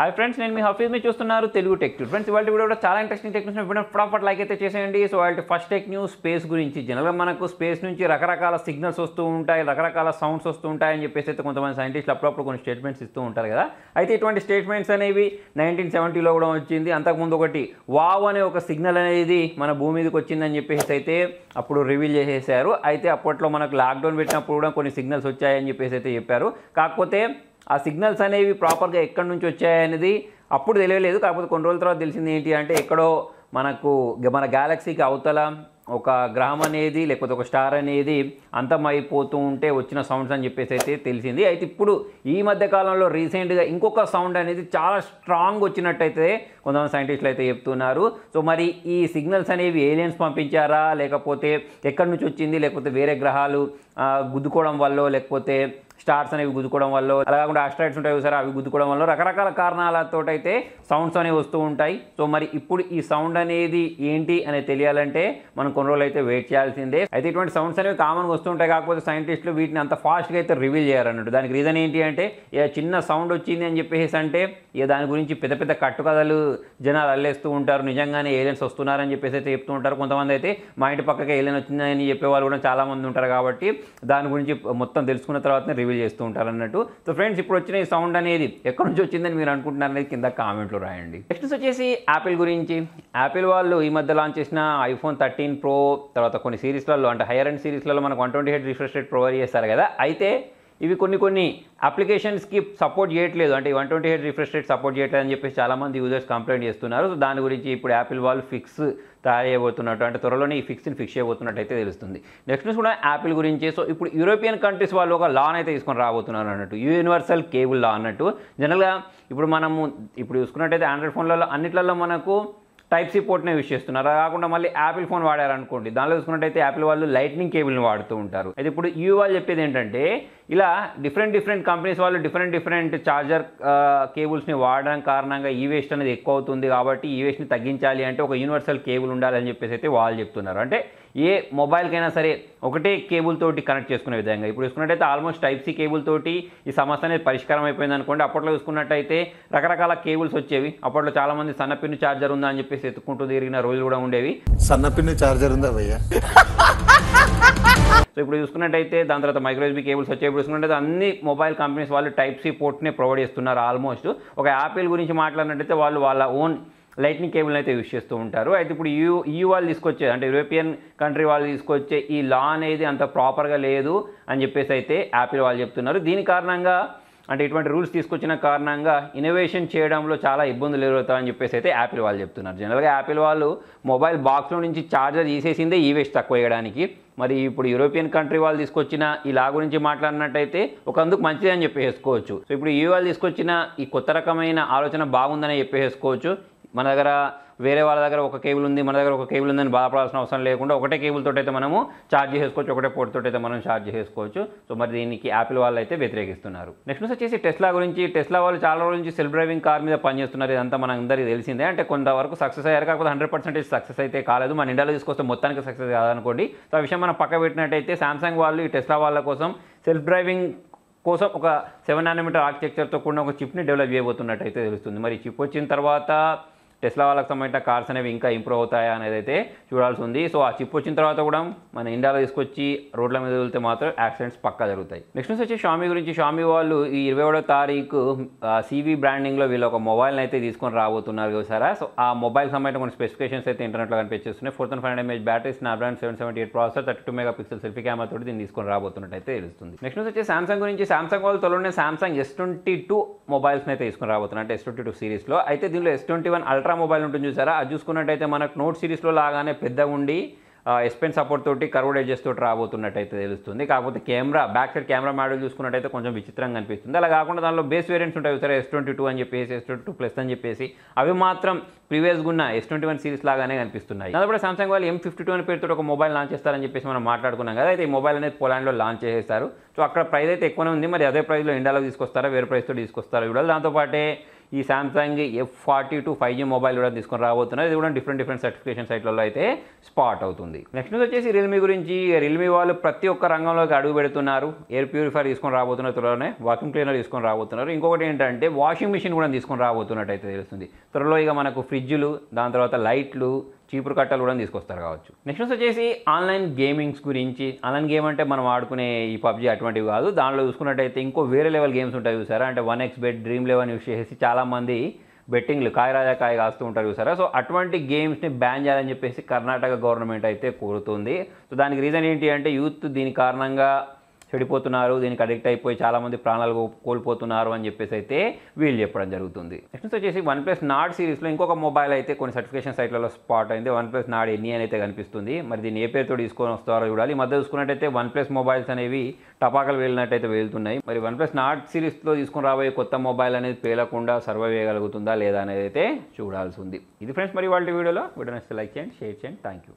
hi friends నేను మీ హాఫీస్ మీ చూస్తున్నారు తెలుగు టెక్ ఫ్రెండ్స్ ఇవాళ వీడియో కూడా చాలా ఇంట్రెస్టింగ్ టెక్ న్యూస్ ఫటాఫట్ లైక్ అయితే చేసేయండి సో వాళ్ళ ఫస్ట్ టెక్ న్యూస్ స్పేస్ గురించి జనరల్గా మనకు స్పేస్ నుంచి రకరకాల సిగ్నల్స్ వస్తూ ఉంటాయి రకరకాల సౌండ్స్ వస్తూ ఉంటాయి అని చెప్పేసి అయితే కొంతమంది సైంటిస్టులు అప్పుడప్పుడు కొన్ని స్టేట్మెంట్స్ ఇస్తూ ఉంటారు కదా అయితే ఇటువంటి స్టేట్మెంట్స్ అనేవి నైన్టీన్ సెవెంటీలో కూడా వచ్చింది అంతకుముందు ఒకటి వావ్ అనే ఒక సిగ్నల్ అనేది మన భూమి మీదకి వచ్చిందని చెప్పేసి అయితే అప్పుడు రివీల్ చేసేసారు అయితే అప్పట్లో మనకు లాక్డౌన్ పెట్టినప్పుడు కూడా కొన్ని సిగ్నల్స్ వచ్చాయని చెప్పేసి అయితే చెప్పారు కాకపోతే ఆ సిగ్నల్స్ అనేవి ప్రాపర్గా ఎక్కడి నుంచి వచ్చాయనేది అప్పుడు తెలియలేదు కాకపోతే కొన్ని రోజుల తర్వాత తెలిసింది ఏంటి అంటే ఎక్కడో మనకు మన గ్యాలక్సీకి అవతల ఒక గ్రహం అనేది లేకపోతే ఒక స్టార్ అనేది అంతమైపోతూ ఉంటే వచ్చిన సౌండ్స్ అని చెప్పేసి అయితే తెలిసింది అయితే ఇప్పుడు ఈ మధ్య కాలంలో రీసెంట్గా ఇంకొక సౌండ్ అనేది చాలా స్ట్రాంగ్ వచ్చినట్టయితే కొంతమంది సైంటిస్టులు అయితే చెప్తున్నారు సో మరి ఈ సిగ్నల్స్ అనేవి ఏలియన్స్ పంపించారా లేకపోతే ఎక్కడి నుంచి వచ్చింది లేకపోతే వేరే గ్రహాలు గుద్దుకోవడం వల్ల లేకపోతే స్టార్స్ అనేవి గుద్దుకోవడం వల్ల అలా కాకుండా ఆస్ట్రాయిడ్స్ ఉంటాయి చూసారా అవి గుద్దుకోవడం వల్ల రకరకాల కారణాలతో అయితే సౌండ్స్ అనేవి వస్తూ ఉంటాయి సో మరి ఇప్పుడు ఈ సౌండ్ అనేది ఏంటి అనేది తెలియాలంటే మనం కొన్ని రోజులు అయితే వెయిట్ చేయాల్సిందే అయితే ఇటువంటి సౌండ్స్ అనేవి కామన్గా వస్తుంటాయి కాకపోతే సైంటిస్టులు వీటిని అంత ఫాస్ట్గా అయితే రివీల్ చేయాలన్నట్టు దానికి రీజన్ ఏంటి అంటే చిన్న సౌండ్ వచ్చింది అని చెప్పేసి అంటే ఇక దాని గురించి పెద్ద పెద్ద కట్టుకథలు జనాలు అల్లేస్తూ ఉంటారు నిజంగానే ఏలియన్స్ వస్తున్నారని చెప్పేసి అయితే చెప్తూ ఉంటారు కొంతమంది అయితే మా ఇంటి పక్కకే ఏలియన్ వచ్చిందని చెప్పేవాళ్ళు కూడా చాలామంది ఉంటారు కాబట్టి దాని గురించి మొత్తం తెలుసుకున్న తర్వాతనే రివీల్ చేస్తూ ఉంటారు అన్నట్టు సో ఫ్రెండ్స్ ఇప్పుడు వచ్చిన ఈ సౌండ్ అనేది ఎక్కడి నుంచి వచ్చిందని మీరు అనుకుంటున్నారు అనేది కింద కామెంట్లో రాయండి నెక్స్ట్ వచ్చేసి యాపిల్ గురించి యాపిల్ వాళ్ళు ఈ మధ్య లాంచ్ చేసిన ఐఫోన్ థర్టీన్ ప్రో తర్వాత కొన్ని సిరీస్లలో అంటే హైయర్ అండ్ సిరీస్లలో మనకు వన్ ట్వంటీ హెడ్ రిఫ్రెష్ రేట్ ప్రొవైడ్ చేస్తారు కదా అయితే ఇవి కొన్ని కొన్ని అప్లికేషన్స్కి సపోర్ట్ చేయట్లేదు అంటే one twenty eight refresh rate support చేయట్లేదు అని చెప్పేసి చాలామంది యూజర్స్ కంప్లైంట్ చేస్తున్నారు సో దాని గురించి ఇప్పుడు యాపిల్ వాళ్ళు ఫిక్స్ తయారు చేయబోతున్నట్టు అంటే త్వరలోనే ఈ ఫిక్స్ని ఫిక్స్ చేయబోతున్నట్టు అయితే తెలుస్తుంది నెక్స్ట్ న్యూస్ కూడా యాపిల్ గురించి సో ఇప్పుడు యూరోపియన్ కంట్రీస్ వాళ్ళు ఒక లాన్ అయితే తీసుకొని రాబోతున్నారు అన్నట్టు యూనివర్సల్ కేబుల్ లా అన్నట్టు జనరల్గా ఇప్పుడు మనము ఇప్పుడు చూసుకున్నట్టయితే ఆండ్రాయిడ్ ఫోన్లలో అన్నిట్లలో మనకు టైప్ సి పోర్ట్నే యూస్ చేస్తున్నారు కాకుండా మళ్ళీ యాపిల్ ఫోన్ వాడారనుకోండి దానిలో చూసుకున్నట్టయితే యాపిల్ వాళ్ళు లైట్నింగ్ కేబుల్ని వాడుతూ ఉంటారు అయితే ఇప్పుడు ఈ వాళ్ళు చెప్పేది ఏంటంటే ఇలా డిఫరెంట్ డిఫరెంట్ కంపెనీస్ వాళ్ళు డిఫరెంట్ డిఫరెంట్ చార్జర్ కేబుల్స్ని వాడడం కారణంగా ఈ వేస్ట్ అనేది ఎక్కువ అవుతుంది కాబట్టి ఈ వేస్ట్ని తగ్గించాలి అంటే ఒక యూనివర్సల్ కేబుల్ ఉండాలని చెప్పేసి అయితే వాళ్ళు చెప్తున్నారు అంటే ఏ మొబైల్కైనా సరే ఒకటే కేబుల్ తోటి కనెక్ట్ చేసుకునే విధంగా ఇప్పుడు చూసుకున్నట్టయితే ఆల్మోస్ట్ టైప్ సి కేబుల్ తోటి ఈ సమస్య అనేది పరిష్కారం అయిపోయింది అనుకోండి అప్పట్లో చూసుకున్నట్టయితే రకరకాల కేబుల్స్ వచ్చేవి అప్పట్లో చాలామంది సన్నపిన్ను చార్జర్ ఉందా అని చెప్పేసి ఎత్తుకుంటూ తిరిగిన రోజులు కూడా ఉండేవి సన్నపిన్ను చార్జర్ ఉందా భయ్యా సో ఇప్పుడు చూసుకున్నట్టయితే దాని తర్వాత మైక్రోఎస్బీ కేబుల్స్ వచ్చే ఇప్పుడు చూసుకున్నట్టయితే అన్ని మొబైల్ కంపెనీస్ వాళ్ళు టైప్ సి పోర్ట్ని ప్రొవైడ్ చేస్తున్నారు ఆల్మోస్ట్ ఒక యాపిల్ గురించి మాట్లాడినట్టయితే వాళ్ళు వాళ్ళ ఓన్ లైట్నింగ్ కేబుల్ని అయితే యూజ్ చేస్తూ ఉంటారు అయితే ఇప్పుడు యూ ఈ వాళ్ళు తీసుకొచ్చే అంటే యూరోపియన్ కంట్రీ వాళ్ళు తీసుకొచ్చే ఈ లా అనేది అంత ప్రాపర్గా లేదు అని చెప్పేసి అయితే యాపిల్ వాళ్ళు చెప్తున్నారు దీని కారణంగా అంటే ఇటువంటి రూల్స్ తీసుకొచ్చిన కారణంగా ఇన్నోవేషన్ చేయడంలో చాలా ఇబ్బందులు ఎదురవుతాయని చెప్పేసి అయితే యాపిల్ వాళ్ళు చెప్తున్నారు జనరల్గా యాపిల్ వాళ్ళు మొబైల్ బాక్స్లో నుంచి ఛార్జర్ తీసేసిందే ఈ వేస్ట్ తక్కువ వేయడానికి మరి ఇప్పుడు యూరోపియన్ కంట్రీ వాళ్ళు తీసుకొచ్చిన ఈ లా గురించి మాట్లాడినట్టయితే ఒకందుకు మంచిది అని చెప్పేసుకోవచ్చు సో ఇప్పుడు ఈ వాళ్ళు తీసుకొచ్చిన ఈ కొత్త రకమైన ఆలోచన బాగుందని చెప్పేసుకోవచ్చు మన దగ్గర వేరే వాళ్ళ దగ్గర ఒక కేబుల్ ఉంది మన దగ్గర ఒక కేబుల్ ఉందని బాధపడాల్సిన అవసరం లేకుండా ఒకటే కేబుల్ అయితే మనము ఛార్జ్ చేసుకోవచ్చు ఒకటే పోర్ట్ అయితే మనం ఛార్జ్ చేసుకోవచ్చు సో మరి దీనికి యాపిల్ వాళ్ళు అయితే వ్యతిరేకిస్తున్నారు నెక్స్ట్ వచ్చేసి టెస్లా గురించి టెస్లా వాళ్ళు చాలా రోజుల నుంచి సెల్ఫ్ డ్రైవింగ్ కార్ మీద పనిచేస్తున్నారు ఇదంతా మన అందరికీ తెలిసిందే అంటే కొంతవరకు సక్సెస్ అయ్యారు కాకపోతే హండ్రెడ్ పర్సెంటేజ్ సక్సెస్ అయితే కాలేదు మన ఇండియాలో తీసుకొస్తే మొత్తానికి సక్సెస్ కాదనుకోండి సో ఆ విషయం మనం పక్క పెట్టినట్టయితే సామ్సంగ్ వాళ్ళు ఈ టెస్లా వాళ్ళ కోసం సెల్ఫ్ డ్రైవింగ్ కోసం ఒక సెవెన్ నానోమీటర్ ఆర్కిటెక్చర్తో కూడిన ఒక చిప్ని డెవలప్ చేయబోతున్నట్టయితే తెలుస్తుంది మరి చిప్ వచ్చిన తర్వాత టెస్లా వాళ్ళకి సంబంధించిన కార్స్ అనేవి ఇంకా ఇంప్రూవ్ అవుతాయా అనేది అయితే చూడాల్సి ఉంది సో ఆ చిప్ వచ్చిన తర్వాత కూడా మన ఇండియాలో తీసుకొచ్చి రోడ్ల మీద వెళ్తే మాత్రం యాక్సిడెంట్స్ పక్కా జరుగుతాయి నెక్స్ట్ వచ్చి షామీ గురించి షామీ వాళ్ళు ఈ ఇరవై ఒకటో తారీఖు సివి బ్రాండింగ్లో వీళ్ళు ఒక మొబైల్ని అయితే తీసుకొని రాబోతున్నారు చూసారా సో ఆ మొబైల్ సంబంధించిన కొన్ని స్పెసిఫికేషన్స్ అయితే ఇంటర్నెట్లో కనిపించేస్తున్నాయి four thousand five hundred MS battery brand seven seventy eight processor thirty two megapixel selfie camera తోటి దీన్ని తీసుకొని రాబోతున్నట్టు అయితే తెలుస్తుంది నెక్స్ట్ వచ్చి సామ్సంగ్ గురించి సామ్సంగ్ వాళ్ళు త్వరలోనే సామ్సంగ్ ఎస్ ట్వంటీ టూ మొబైల్స్ని అయితే రాబోతున్నారు అంటే ఎస్ ట్వంటీ టూ సిరీస్లో అయితే దీనిలో S twenty one ultra ultra mobile ఉంటుంది చూసారా అది చూసుకున్నట్టయితే మనకు నోట్ సిరీస్లో లాగానే పెద్దగా ఉండి ఎస్పెన్ సపోర్ట్ తోటి కర్వ్డ్ ఎడ్జెస్ తోటి రాబోతున్నట్టయితే తెలుస్తుంది కాకపోతే camera back side camera model చూసుకున్నట్టయితే కొంచెం విచిత్రంగా అనిపిస్తుంది అలా కాకుండా దానిలో బేస్ వేరియంట్స్ ఉంటాయి సరే ఎస్ ట్వంటీ టూ అని చెప్పేసి ఎస్ ట్వంటీ టూ ప్లస్ అని చెప్పేసి అవి మాత్రం ప్రీవియస్గా ఉన్న ఎస్ ట్వంటీ వన్ సిరీస్ లాగానే కనిపిస్తున్నాయి అదే సామ్సంగ్ వాళ్ళు ఎం ఫిఫ్టీ టూ అని పేరుతో ఒక మొబైల్ లాంచ్ చేస్తారని చెప్పేసి మనం మాట్లాడుకున్నాం కదా అయితే ఈ మొబైల్ అనేది పోలాండ్లో లాంచ్ చేసేస్తారు సో అక్కడ ప్రైస్ అయితే ఎక్కువనే ఉంది మరి అదే ప్రైస్లో ఇండియాలో తీసుకొస్తారా వేరే ప్రైస్తో తీసుకొస్తారా చూడాలి దాంతోపాటే ఈ Samsung F forty two five G mobile కూడా తీసుకొని రాబోతున్నారు ఇది కూడా డిఫరెంట్ డిఫరెంట్ సర్టిఫికేషన్ సైట్లలో అయితే స్పాట్ అవుతుంది నెక్స్ట్ న్యూస్ వచ్చేసి రియల్మీ గురించి రియల్మీ వాళ్ళు ప్రతి ఒక్క రంగంలోకి అడుగు పెడుతున్నారు ఎయిర్ ప్యూరిఫైర్ తీసుకొని రాబోతున్న త్వరలోనే వాక్యూమ్ క్లీనర్ తీసుకొని రాబోతున్నారు ఇంకొకటి ఏంటంటే వాషింగ్ మిషన్ కూడా తీసుకొని రాబోతున్నట్టు అయితే తెలుస్తుంది త్వరలో ఇక మనకు ఫ్రిడ్జ్లు దాని తర్వాత లైట్లు చీపురు కట్టలు కూడా తీసుకొస్తారు కావచ్చు నెక్స్ట్ వచ్చేసి ఆన్లైన్ గేమింగ్స్ గురించి ఆన్లైన్ గేమ్ అంటే మనం ఆడుకునే ఈ పబ్జీ అటువంటివి కాదు దానిలో చూసుకున్నట్టయితే ఇంకో వేరే లెవెల్ గేమ్స్ ఉంటాయి చూసారా అంటే one X bet dream eleven use చేసేసి చాలామంది బెట్టింగ్లు కాయరాజా కాయ కాస్తూ ఉంటారు చూసారా సో అటువంటి గేమ్స్ని బ్యాన్ చేయాలని చెప్పేసి కర్ణాటక గవర్నమెంట్ అయితే కోరుతుంది సో దానికి రీజన్ ఏంటి అంటే యూత్ దీని కారణంగా చెడిపోతున్నారు దీనికి అడిక్ట్ అయిపోయి చాలామంది ప్రాణాలు కోల్పోతున్నారు అని చెప్పేసి అయితే వీళ్ళు చెప్పడం జరుగుతుంది నెక్స్ట్ వచ్చేసి వన్ ప్లస్ నాట్ సిరీస్లో ఇంకొక మొబైల్ అయితే కొన్ని సర్టిఫికేషన్ సైట్లలో స్పాట్ అయింది వన్ ప్లస్ నాడ్ ఎన్ని అని అయితే కనిపిస్తుంది మరి దీన్ని ఏ పేరుతో తీసుకొని వస్తారో చూడాలి ఈ మధ్య చూసుకున్నట్టయితే వన్ ప్లస్ మొబైల్స్ అనేవి టపాకలు వెళ్ళినట్టయితే వెళ్తున్నాయి మరి వన్ ప్లస్ నాట్ సిరీస్లో తీసుకుని రాబోయే కొత్త మొబైల్ అనేది పేలకుండా సర్వ చేయగలుగుతుందా లేదా అనేది అయితే చూడాల్సి ఉంది ఇది ఫ్రెండ్స్ మరి వాళ్ళ వీడియోలో వీడియో నచ్చితే లైక్ చేయండి షేర్ చేయండి థ్యాంక్ యూ